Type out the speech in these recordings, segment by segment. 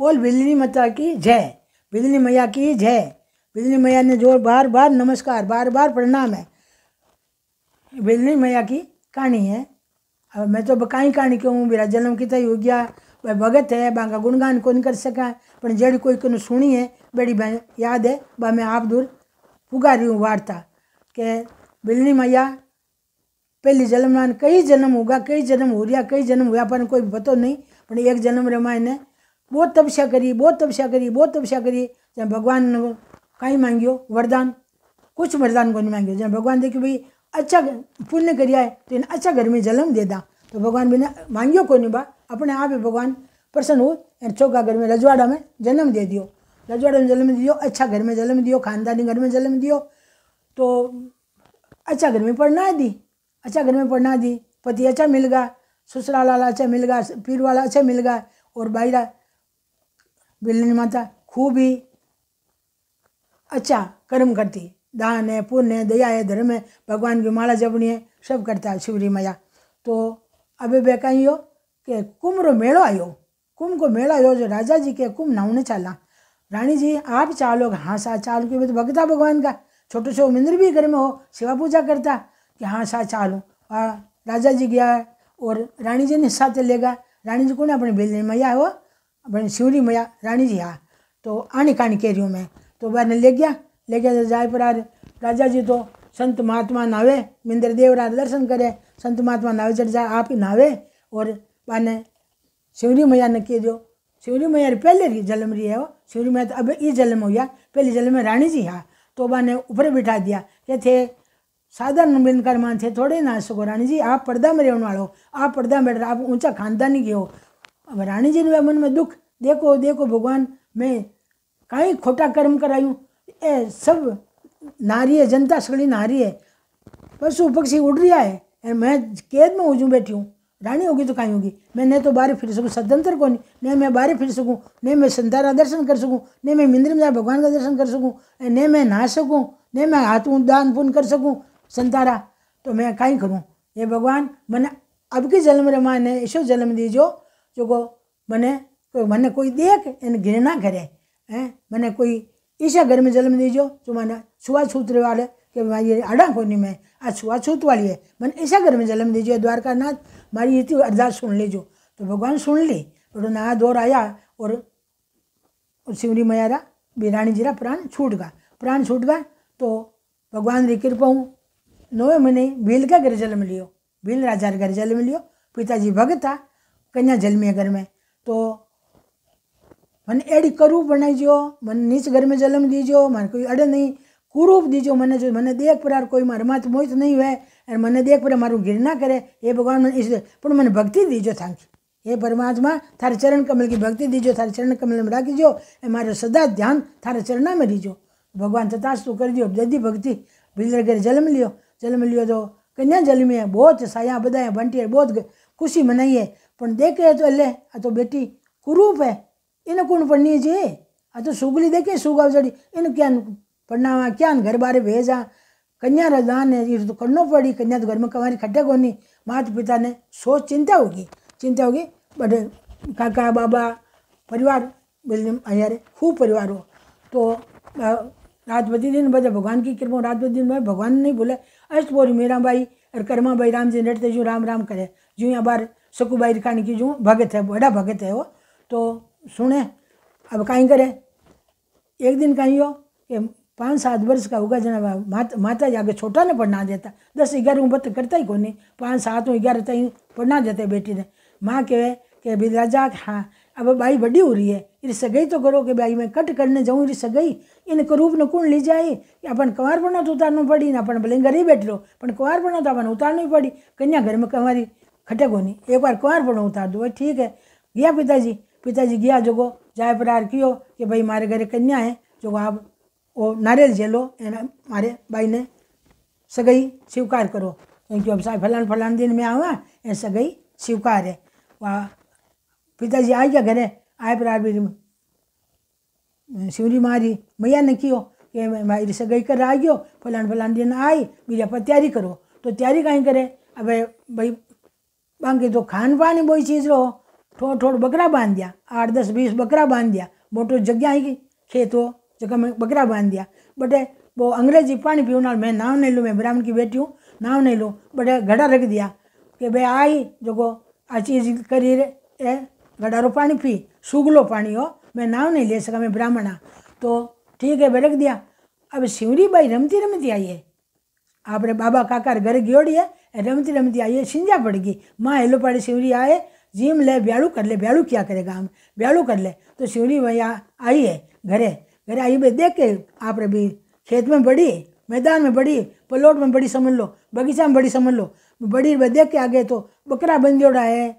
बोल बिजली माता की जय बिजली मैया की जय बिजली मैया ने जोर बार बार नमस्कार बार बार प्रणाम है बिजली मैया की कहानी है अब मैं तो काई कहानी कहूँ मेरा जन्म कितना हो गया वह भगत है बांगा गुणगान कौन कर सका पर जड़ी कोई कनु सुनी है बड़ी भाई याद है वह मैं आप दूर पुगा रही हूँ वार्ता के बिलनी मैया पहली जन्म मान कई जन्म होगा कई जन्म हो रहा कई जन्म हुआ पर कोई पता नहीं पर एक जन्म रे माए ने बहुत तपस्या करी बहुत तपस्या करी बहुत तपस्या करी जब भगवान ने कहीं मांगियो वरदान कुछ वरदान को नहीं मांगियो जब भगवान देखियो भाई अच्छा पुण्य कर तो अच्छा घर में जन्म दे दा तो भगवान ભગવાન मांगियो को नहीं બા अपने आप ही भगवान प्रसन्न हो एंड चौका घर में रजवाड़ा में जन्म दे दियो रजवाड़ा में जन्म दियो अच्छा घर में जन्म दियो खानदानी घर में जन्म दियो तो अच्छा घर में पढ़ना दी अच्छा घर में पढ़ना दी पति अच्छा मिल गया ससुराल वाला अच्छा मिल गया पीर वाला अच्छा मिल गया और बाहरा बिल्ली माता खूब ही अच्छा कर्म करती दान है पुण्य है दया है धर्म है भगवान की माला जपनी है सब करता है शिवरी मैया तो अभी बे हो कि कुंभ रो मेड़ो आयो कुंभ को मेड़ो आयो जो राजा जी के कुंभ उन्हें चला रानी जी आप चालो सा चालू क्योंकि तो भगता भगवान का छोटे छोटे मंदिर भी घर में हो सेवा पूजा करता कि हाँ सा चालू और राजा जी गया और रानी जी ने साथ ले गया रानी जी कौन अपने बेलने मैया हो अपने शिवरी मैया रानी जी हाँ तो आने कानी कह रही हूँ मैं तो वह ले गया लेके तो जाए पर राजा जी तो संत महात्मा नावे मिंद्र देवरा दर्शन करे संत महात्मा नावे चढ़ जाए आप ही नावे और माने शिवरी मैया ने कह दो शिवरी मैया पहले की जन्म रही है वो शिवरी मैया तो अब ये जन्म हो गया पहले जन्म में रानी जी हाँ तो ने ऊपर बिठा दिया के थे साधारण बिनकर मान थे थोड़े ना सको रानी जी आप पर्दा में रहने वाले हो आप पर्दा में बैठ आप ऊंचा खानदानी के हो अब रानी जी ने मन में दुख देखो देखो भगवान मैं कहीं खोटा कर्म करायूँ ए, सब नारी है जनता सगड़ी नारी है पशु पक्षी उड़ रहा है और मैं कैद में हो बैठी हूँ रानी होगी तो कहीं होगी मैं नहीं तो बारे फिर सकूँ स्वतंत्र को नहीं नहीं मैं बारे फिर सकूँ नहीं मैं संतान का दर्शन कर सकूँ नहीं मैं मिंद्र में भगवान का दर्शन कर सकूँ नहीं मैं नहा सकूँ नहीं मैं हाथ दान पुन कर सकूँ संतारा तो मैं कहीं करूँ ये भगवान मैंने अब की जन्म रमा ने ऐसो जन्म दीजो जो को मैंने तो मैंने कोई देख इन घृणा करे हैं मैंने कोई ईशा घर में जन्म दीजो जो माना छूत वाले कि भाई ये अड़ा कोनी में आज छुआछूत वाली है मैंने ईशा घर में जन्म दीजिए नाथ मारी ये अरदास सुन लीजो तो भगवान सुन ली और नहा दौर आया और मैरा भी बिरानी जीरा प्राण छूट गया प्राण छूट गया तो भगवान की कृपा हूँ नौवे महीने भील का घर जन्म लियो भील राजा घर जन्म लियो पिताजी भगत था कन्या जन्मी घर में तो મને એડી કુરુ બનાવી જો મને નીચ ગરમે જલમ દીજો મને કોઈ અડે નહીં કુરુફ દીજો મને જો મને દેખ પર કોઈ માં રમાત મોયત નહીં હોય અને મને દેખ પર મારું ગિરના કરે એ ભગવાન ઇસ પણ મને ભક્તિ દીજો તાંક એ પરમાત્મા થાર ચરણ કમલની ભક્તિ દીજો થાર ચરણ કમલ મેરા કીજો એ માર સદા ધ્યાન થારે ચરણા મે દીજો ભગવાન તતા શું કરી દીઓ જદી ભક્તિ બીલગર જલમ લ્યો જલમ લ્યો જો કન્યા જલમી બહુત છાયા બદાયા બંટીર બહુત ખુશી મનાયે પણ દેખે તો લે આ તો બેટી કુરુફ હે इन्हें कौन पढ़नी है जी आ तो सुगली देखे सुगा जड़ी इन क्या पढ़ना क्या घर बारे भेजा कन्या रजान ने ये तो करना पड़ी कन्या तो घर में कमारी खड्डे को नहीं माता पिता ने सोच चिंता होगी चिंता होगी बट काका बाबा परिवार अरे खूब परिवार हो तो रात बदी दिन बजे भगवान की कृपा रात बदी दिन भाई भगवान नहीं बोले अष्ट बोरी मेरा भाई और कर्मा भाई राम जी नटते जो राम राम करे जो यहाँ बार सकू भाई रिकानी की जो भगत है बड़ा भगत है वो तो सुने अब कहीं करें एक दिन कहीं हो कि पाँच सात वर्ष का होगा जना माता माता जाके छोटा ने पढ़ना देता दस ग्यारह उम्र तो करता ही कौन नहीं पाँच सात ग्यारह तक पढ़ना देते बेटी ने माँ कहे कि भाई राजा हाँ अब बाई बड़ी हो रही है इस सगाई तो करो कि भाई मैं कट करने जाऊँ इस सगई इन करूप ने कौन ली जाए अपन कुंवर बना तो उतारना पड़ी ना अपन भले ही बैठ लो पर कुंवर बना तो अपन उतारनी पड़ी कन्या घर में हमारी खटक होनी एक बार कुंवर बना उतार दो ठीक है गया पिताजी पिताजी गया जो जाए परार कियो कि भाई मारे घरे कन्या है जो आप वो नारियल झेलो एना मारे भाई ने सगई स्वीकार करो क्योंकि अब साहब फलान फलान दिन में आऊँगा ए सगई स्वीकार है वह पिताजी आ गया घरे आए प्रार भी शिवरी मारी मैया ने कियो कि मेरी सगई कर आ गयो फलान फलान दिन आई मेरी आप तैयारी करो तो तैयारी कहीं करे अब भाई बाकी तो खान पानी बोई चीज़ रहो थोड़ा थोड़ा बकरा बांध दिया आठ दस बीस बकरा बांध दिया मोटो जगह आई खेत हो जगह में बकरा बांध दिया बटे वो अंग्रेजी पानी पीवना मैं नाव नहीं लूँ मैं ब्राह्मण की बेटी हूँ नाव नहीं लूँ बटे घड़ा रख दिया कि भाई आई जो आ चीज करी रे घड़ा रो पानी पी सूगलो पानी हो मैं नाव नहीं ले सका मैं ब्राह्मण हाँ तो ठीक है भाई रख दिया अब सिवरी बाई रमती रमती आई है आप बाबा काकार घर કાકા है रमती रमती आई है સિંજા पड़ गई माँ हेलो पाड़ी સિવરી आए जीम ले ब्याड़ू कर ले ब्याड़ू क्या करेगा हम ब्याड़ू कर ले तो शिवनी भैया आई है घरे घरे आई भाई देख के आप भी खेत में बड़ी मैदान में बड़ी पलोट में बड़ी समझ लो बगीचा में बड़ी समझ लो बड़ी भाई देख के आ गए तो बकरा बंदोड़ा है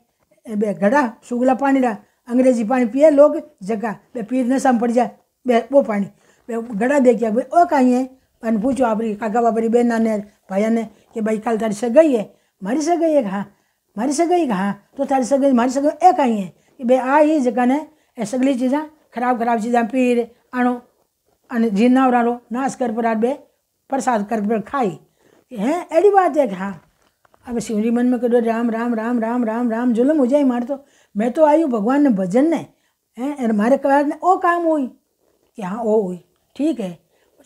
बे घड़ा सुगला पानी रहा अंग्रेजी पानी पिए लोग जगह बे पीर नशा में पड़ जाए बे वो पानी बे घड़ा दे के ओ कहीं है अन पूछो आप काका बाबरी बहना ने भाई ने कि भाई कल तारी से गई है मारी से गई है हाँ મારી સગાઈ હા તો તારી સગાઈ મારી સગાઈ એ કાંઈ કે ભાઈ આ એ જગાને એ સગલી खराब ખરાબ ખરાબ ચીજા પીર આણો અને જીનાવરાનો નાશ કર પર बे प्रसाद कर पर खाई हैं ऐडी बात है हाँ अब शिवरी मन में कहो राम राम राम राम राम राम जुलम हो जाए मार तो मैं तो आयु भगवान ने भजन ने हैं मारे कवार ने ओ काम हुई कि हाँ ओ हुई ठीक है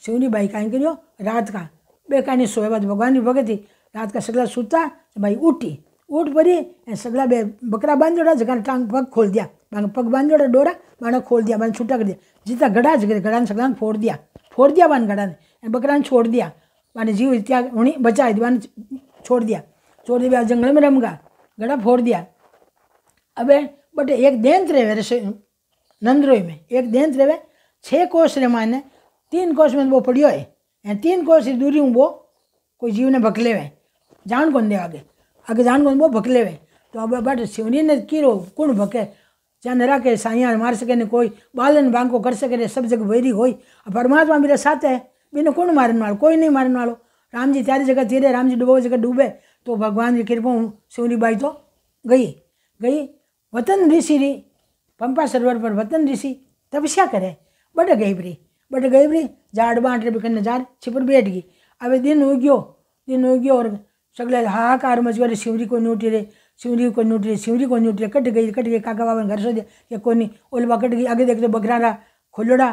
शिवरी भाई कहीं करियो रात का बेकानी सोए बाद भगवान की भगत थी रात का सगला सूता भाई उठी ऊट भरी सगड़ा बे बकरा बांधोड़ा जगह टांग पग खोल दिया मैंने पग बांधोड़ा डोरा मैंने खोल दिया मैंने छुट्टा कर दिया जीता गड़ा जगह घड़ा सगड़ा फोड़ दिया फोड़ दिया मैंने गड़ा ने बकरा ने छोड़ दिया मैंने जीव इतिया उन्हें बचा दिया छोड़ दिया छोड़ दिया जंगल में रम गया गड़ा फोड़ दिया अब बट एक देंत रहे नंदरोई में एक देंत रहे छः कोस रहे माने तीन कोस में वो पड़ियो है तीन कोस दूरी हूँ वो कोई जीव ने भकले हुए जान कौन दे आगे आगे जान को वो भकले हुए तो अब बट शिवनी ने किरो कौन भके नरा के साइया मार सके ने कोई बालन बांको कर सके ने सब जगह वैरी होई परमात्मा मेरे साथ है बिना कौन मारने वालों कोई नहीं मारने वालों राम जी त्यारी जगह तेरे राम जी डूबो जगह डूबे तो भगवान की कृपा हूँ शिवनी बाई तो गई गई वतन ऋषि री पंपा सरोवर पर वतन ऋषि तपस्या करे बट गई बरी बट गई बरी जाड़ बांट रे कन्ने जार छिपर बैठ गई अब दिन उग्यो दिन उग्यो और सगले हाहाकार सीमरी को मजवारी रे सीमरी को शिवरी रे सीमरी को कोण रे कट गई कट गई काका बाबा घर सोचे ये कोनी ओले बा कट गई आगे देखते तो बकरारा खोलोड़ा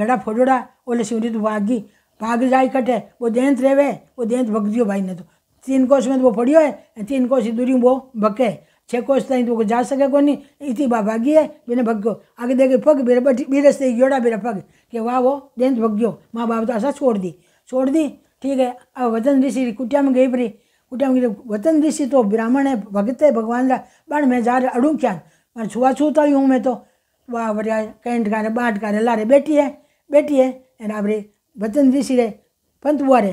गड़ा फोलोड़ा ओले सीमरी तो भाग गई भाग जाए कटे वो देंत वे वो देंत भग दियो भाई ने तो तीन कोस में तो वो पड़ियो है तीन कोस दूरी वो भके छः कोस तीन तो जा सके को नहीं इति बा भागी है बिना भग गो आगे देखे पग बेरे बीरस से योड़ा बेरा पग के वाह वो देंत भग गयो माँ बाप तो ऐसा छोड़ दी छोड़ दी ठीक है अब वजन ऋषि कुटिया में गई परी उठा वतन दिशी तो ब्राह्मण है भगते भगवान ला बाण मैं जा रहे अड़ू क्या मैं छुआ छूत आई हूँ मैं तो वाह बढ़िया कैंट कारे बाट कारे ला रहे है बेटी है एना अपने वतन दिशी रहे पंत बुआ रे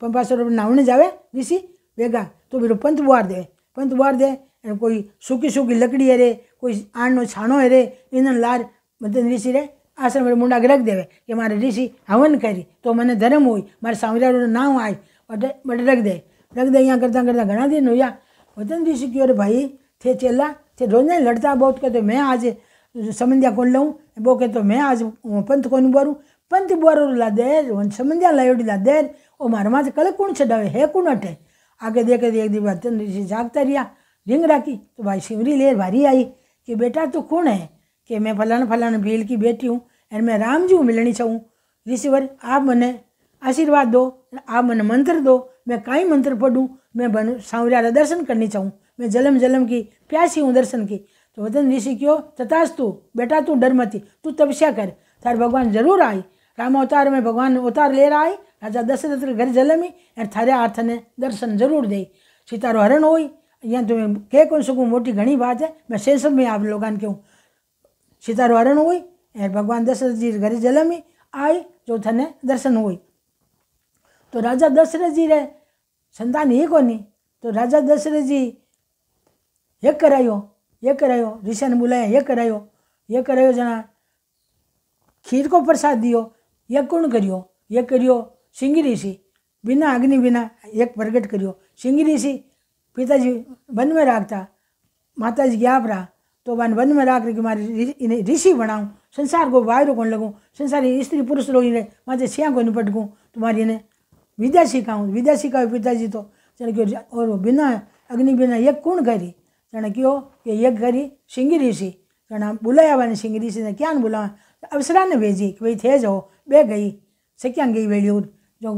पंपा सौ रुपये नावने जावे दिशी वेगा तो बेरो पंत बुआर दे पंथ बुआर दे कोई सूखी सूखी लकड़ी है रे कोई आनो छाणो है रे इन्हें लार वतन दिशी रहे आसन मेरे मुंडा ग्रह देवे कि मारे ऋषि हवन करी तो मैंने धर्म हुई मारे सामने नाम आई बटे बटे रख दे लगे अँ करता करता घना दिन हो वतन दी सीख भाई थे चेला थे रोजा लड़ता बहुत कहते तो मैं आज समंदिया को लूँ बो कहते तो मैं आज पंथ को बोरू पंथ बोरो लादे समंदिया लाइडी लादे वो मार माँ से कल कुण छे है कुण अठे आगे देखे एक दिन वतन ऋषि जागता रिया रिंग राखी तो भाई शिवरी ले भारी आई कि बेटा तू तो है कि मैं फलाना फलान भील की बेटी हूँ एंड मैं राम जी हूँ मिलनी छू ऋषिवर आप मैंने आशीर्वाद दो आप मैंने मंत्र दो मैं काई मंत्र पढ़ूँ मैं बन सांवरिया दर्शन करनी चाहूँ मैं जलम जलम की प्यासी हूँ दर्शन की तो वतन ऋषि क्यों तू बेटा तू डर मती तू तपस्या कर थार भगवान जरूर आई राम अवतार में भगवान अवतार ले रहा है राजा दशरथ घर जलमी और थारे हाथ ने दर्शन जरूर दे सीतारो हरण हो या तुम्हें तो कह कौन सकूँ मोटी घनी बात है मैं से में आप लोगों क्यों सीतारो हरण हुई और भगवान दशरथ जी घर जलमी आई जो थने दर्शन हुई तो राजा दशरथ जी रहे संतान ही कोनी तो राजा दशरथ जी ये करायो ये करायो ऋषि ने बुलाया ये करायो ये करायो जना खीर को प्रसाद दियो ये कौन करियो ये करियो सिंगी ऋषि बिना अग्नि बिना एक प्रगट करियो सिंगी ऋषि पिताजी वन में राखता माता जी ज्ञाप रहा तो वन वन में राख रही मारे इन्हें ऋषि बनाऊँ संसार को वायरों को लगूँ संसार स्त्री पुरुष लोग माँ से छिया को निपटकूँ तुम्हारी इन्हें વિદેશિકા હું વિદેશિકા પિતાજી તો જાણે કયો ઓરો બિના અગ્નિ બિના એક करी કરી જાણે કયો કે એક કરી સિંગી ઋષિ જાણે બોલાયાવાની સિંગી ઋષિને ક્યાં બોલાવા અવસરાને ભેજી કે ભાઈ થે જાઓ બે ગઈ છે ક્યાં ગઈ વેલ્યુ જો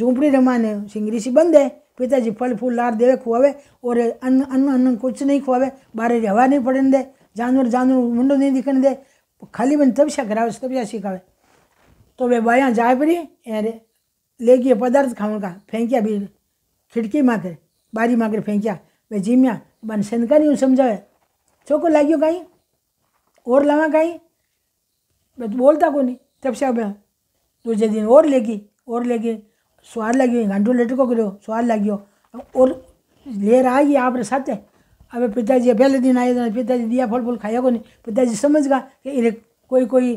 झोंपड़ी रमाने सिंगरी सी बंद है पिताजी फल फूल लार देवे खुआवे और अन्न अन्न अन्न कुछ नहीं खुआवे बाहर हवा नहीं पड़ने दे जानवर जानवर मुंडो नहीं दिखने दे खाली बन तब करावे तब से सिखावे तो वे बाया जाए पड़ी ले गए पदार्थ खाऊ का फेंकिया भी खिड़की माँ माकर बारी माँ माकर फेंकिया मैं जिम्या बन सेन नहीं समझा चौको लागो कहीं और लवा कहीं मैं तो बोलता को नहीं तब से अब दूसरे दिन और ले गई और ले गई स्वाद लगी घंटू लटको करो स्वाद लगे और ले रहा है आप साथ अब पिताजी पहले दिन आए थे तो पिताजी दिया फल फूल खाया को नहीं पिताजी समझ गा कि इन्हें कोई कोई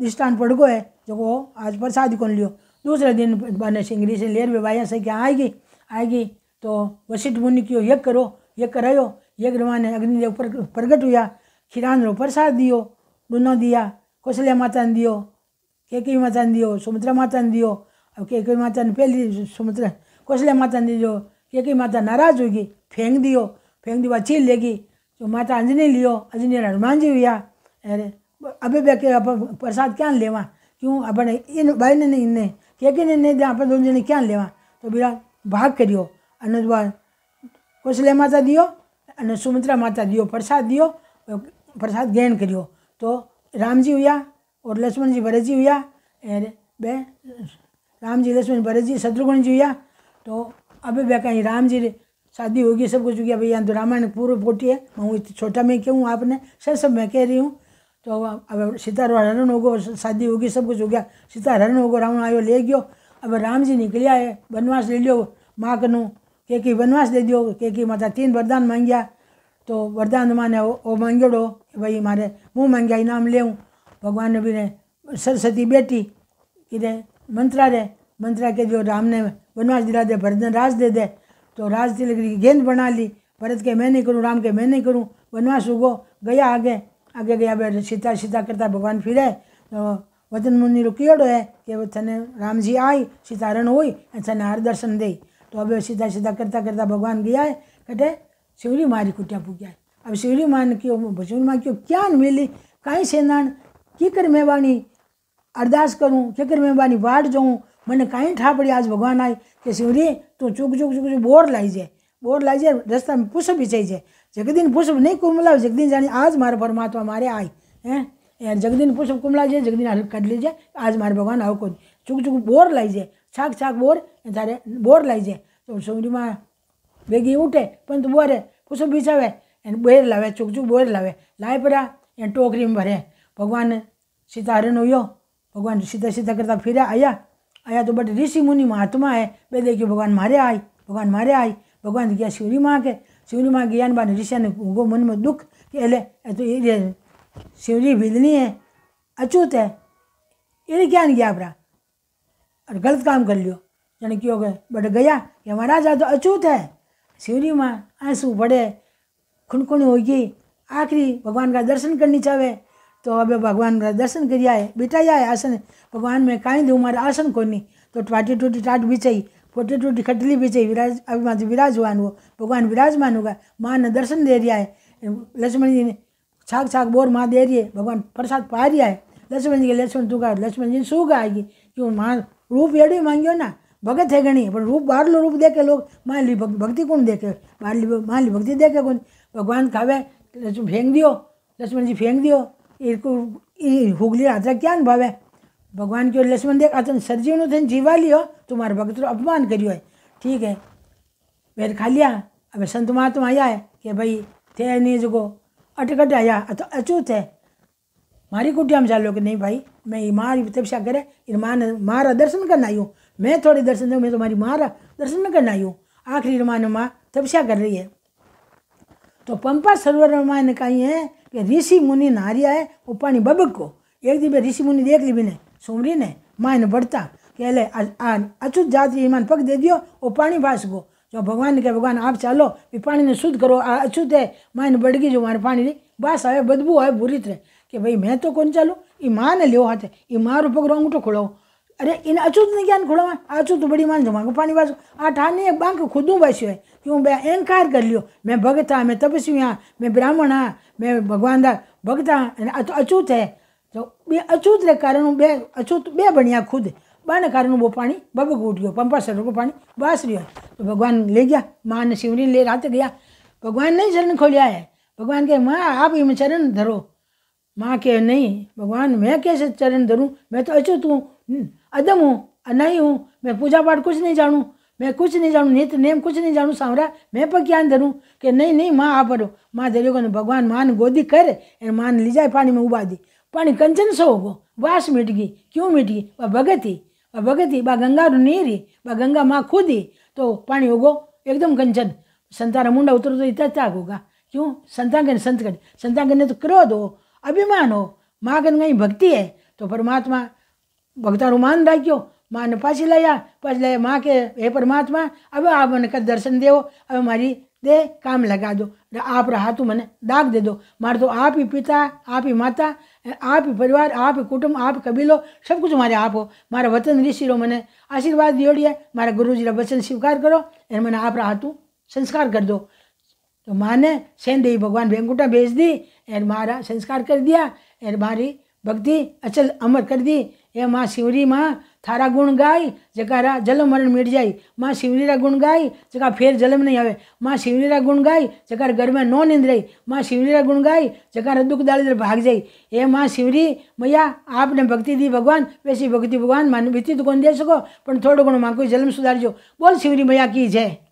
दृष्टान गो है जो आज प्रसाद कौन लियो दूसरे दिन बने सिंगरी से लेर विवाह से क्या आएगी आएगी तो वशिष्ठ मुनि की यज्ञ करो यज्ञ करायो यज्ञ ने अग्निदेव पर प्रगट हुआ खिरान रो प्रसाद दियो दोनों दिया कौशल्या माता ने दियो केकवी माता ने दियो सुमित्रा माता ने दियो अब केकवी माता ने पहली सुमित्रा कौशल्या माता ने दियो के माता नाराज होगी फेंक दियो फेंक दिया चील लेगी तो माता अंजनी लियो अंजनी हनुमान जी हुआ अरे अभी प्रसाद क्या लेवा क्यों अपने इन भाई ने इन्हें કે કે ને આપણે દોન જણે ક્યાં લેવા તો બિરા ભાગ કર્યો અને કૌશલ્યા માતા દિયો અને સુમિત્રા માતા દિયો પ્રસાદ દિયો પ્રસાદ ગ્રહણ કર્યો તો રામજી હુયા और लक्ष्मण जी भरत जी हुआ बे राम जी लक्ष्मण भरत जी शत्रुघ्न जी हुआ तो अबे बे कहीं राम जी शादी होगी सब कुछ हो गया भैया तो रामायण पूर्व पोटी है मैं छोटा में कहूँ आपने सर सब मैं कह रही हूँ तो अब सीता हरण हो गो शादी होगी सब कुछ हो गया सीता हरण हो गो रावण आयो ले गयो अब राम जी निकलिया है वनवास ले लियो माँ कनु के की वनवास दे दियो के की माता तीन वरदान मांगिया तो वरदान माने वो मांगियोड़ो कि भाई मारे मुँह मांगिया इनाम ले भगवान ने भी ने सरस्वती बेटी कि रे मंत्रा रे मंत्रा के दियो राम ने वनवास दिला दे भरत राज दे दे तो राज तिलक की गेंद बना ली भरत के मैं नहीं करूँ राम के मैं नहीं करूँ वनवास उगो गया आगे आगे गया सीता सीता करता भगवान फिरे तो વચન મુનિ રોકીડો હે કે તને રામજી આવી સીતારણ હોય અને તને હાર દર્શન દે તો હવે સીધા સીધા કરતાં કરતાં ભગવાન ગયા કટે શિવરી મારી કુટ્યા પૂગ્યા હવે શિવરી માને કયો ભજનમાં કયો ક્યાં મેલી કાંઈ સેનાણ કીકર મેવાની અરદાસ કરું કેકર મેવાની વાડ જોઉં મને કાંઈ ઠાપડી આજ ભગવાન આવી કે શિવરી તું ચૂક ચૂક ચૂક બોર લાવી જાય બોર લાવી જાય રસ્તામાં પૂછ બિચાઈ જાય जगदीन पुष्प नहीं कुमला जगदीन जाने आज मारे परमात्मा मारे आई है जगदीन पुष्प कुमला जाए जगदीन हल कर लीजिए आज मारे भगवान आओ कौन चुक चुक बोर लाई जाए छाक छाक बोर तारे बोर लाई जाए तो सोमरी माँ भेगी उठे पंत बोरे पुष्प बिछावे एने बोर लावे चुक चुक बोर लावे लाए पड़ा एने टोकरी में भरे भगवान सीता हरण हुयो भगवान सीता सीता करता फिर आया आया तो बट ऋषि मुनि महात्मा है बे देखियो भगवान मारे आई भगवान मारे आई भगवान क्या शिवरी माँ के શિવજીમાં જ્ઞાન બાદ ઋષિયાને ઊંઘો मन में કે એટલે એ તો એ શિવજી ભીલની હે અચૂત હે એને જ્ઞાન ગયા આપણા और गलत काम कर लियो जन क्यों गए बट गया कि महाराज तो अचूत है शिवरी माँ आंसू बड़े खुनखुन होगी आखिरी भगवान का दर्शन करनी चाहे तो अब भगवान का दर्शन करिया है बिठाया आसन भगवान में कहीं दू मारा आसन कोनी तो टाटी टूटी टाट बिछाई पोर्ट्रेट वो खटली विजय विराज अभिमान विराजमान वो भगवान विराजमान होगा माँ ने दर्शन दे रहा है लक्ष्मण जी ने छाक छाक बोर माँ दे रही है भगवान प्रसाद पा रहा है लक्ष्मण जी के लक्ष्मण तू लक्ष्मण जी शू आएगी क्यों माँ रूप एडे मांगियो ना भगत है गणी पर रूप बारलो रूप देखे लोग माँ ली भक्ति कौन देखे बारली माँ ली भक्ति देखे कौन भगवान खावे फेंक दियो लक्ष्मण जी फेंक दियो इनको हुगली राजा क्या भावे भगवान देख કહ્યું લક્ષ્મણ દેખ આ તને સર્જીવનું થઈને જીવા भगत તું अपमान करियो है ठीक है वेर खा लिया अब संत महात्मा आया है कि भाई थे नहीं जो अटकट आया तो अचूत है मारी कुटिया में चालो कि नहीं भाई मैं मार तपस्या करे इन मान मारा दर्शन करना आई हूँ मैं थोड़े दर्शन दूँ मैं तुम्हारी मारा दर्शन करना आई हूँ आखिरी माँ माँ तपस्या कर रही है तो पंपा सरोवर माँ ने कही है कि ऋषि मुनि नारिया है वो पानी बबक को एक दिन ऋषि मुनि देख ली मैंने સુમરીને માન વળતા કે એટલે આ અછૂત જાતિ ઈમાન પગ દે દો ઓ પાણી ભાસગો જો ભગવાન કે ભગવાન આપ ચાલો એ પાણીને શુદ્ધ કરો આ અછૂત હે માન બળગી જો મારે પાણીની બાસ આવે બદબુ આવે ભૂરી રહે કે ભાઈ મેં તો કોણ ચાલો એ માને લેવો હાથે એ મારો પગરો અંગૂઠો ખોલાવો અરે એને અછૂતને જ્ઞાન ખોલાવા આ અછૂત બડી માન જમા પાણી વાંચો આ ઠાની એક બાંક ખુદું બાસ્યું હોય કે હું બે એંકાર કરી લ્યો મેં ભગત હા મેં તપસ્વી હા મેં બ્રાહ્મણ હા મેં ભગવાન ભગતા અને આ તો અછૂત હે तो बे अछूत ने कारण बे अछूत बे बनिया खुद बने कारण वो पानी बबक उठियो पंपा सर को पानी बास रियो तो भगवान ले गया मां ने शिवरी ले रात गया भगवान ने चरण खोलिया है भगवान कह मां आप ही चरण धरो माँ कह नहीं भगवान मैं कैसे चरण धरूँ मैं तो अछूत हूँ अदम हूँ अनाई हूं मैं पूजा पाठ कुछ नहीं जानू मैं कुछ नहीं जानू नित नेम कुछ नहीं जानू सावरा मैं पर ज्ञान धरूँ कि नहीं नहीं माँ आप भरो माँ धरियो भगवान मान गोदी कर और मान ली जाए पानी में उबा दी पानी कंचन सो होगो वास मिट गई क्यों मिट गई वह ही वह ही बा गंगा रू नीरी बा गंगा माँ खुद ही तो पानी होगो एकदम कंचन संतारा मुंडा उतरो तो इतना त्याग होगा क्यों संता के संत कर संता के तो क्रोध हो अभिमान हो माँ कन कहीं भक्ति है तो परमात्मा भक्ता मान राख्यो माँ ने पासी लाया पाछ लाया माँ के हे परमात्मा अब आप मैंने का दर्शन देव अब हमारी दे काम लगा दो आप रहा तू मैंने दाग दे दो मार तो आप ही पिता आप ही माता आप परिवार आप कुटुंब आप कबीलो सब कुछ मारे आप हो मारा वतन ऋषिरो मैंने आशीर्वाद दियोड़िए मारा गुरु जी का वचन स्वीकार करो और मैंने आप रातू संस्कार कर दो तो माँ ने सैन देवी भगवान भेंकुटा भेज दी एर मारा संस्कार कर दिया एर मारी भक्ति अचल अमर कर दी ये माँ शिवरी माँ थारा गुण गाय जगह जलम मरण मिट जाई माँ शिवरी रा गुण गाय जगह फिर जलम नहीं आवे माँ शिवरी रा गुण गाय जगह घर में नो नींद रही माँ शिवरी रा गुण गाय जगह दुख दारिद्र भाग जाए हे माँ शिवरी मैया आपने भक्ति दी भगवान वैसी भक्ति भगवान मान बीती तो कौन दे सको पर थोड़ो गुण माँ को जलम सुधार जो बोल शिवरी मैया की जय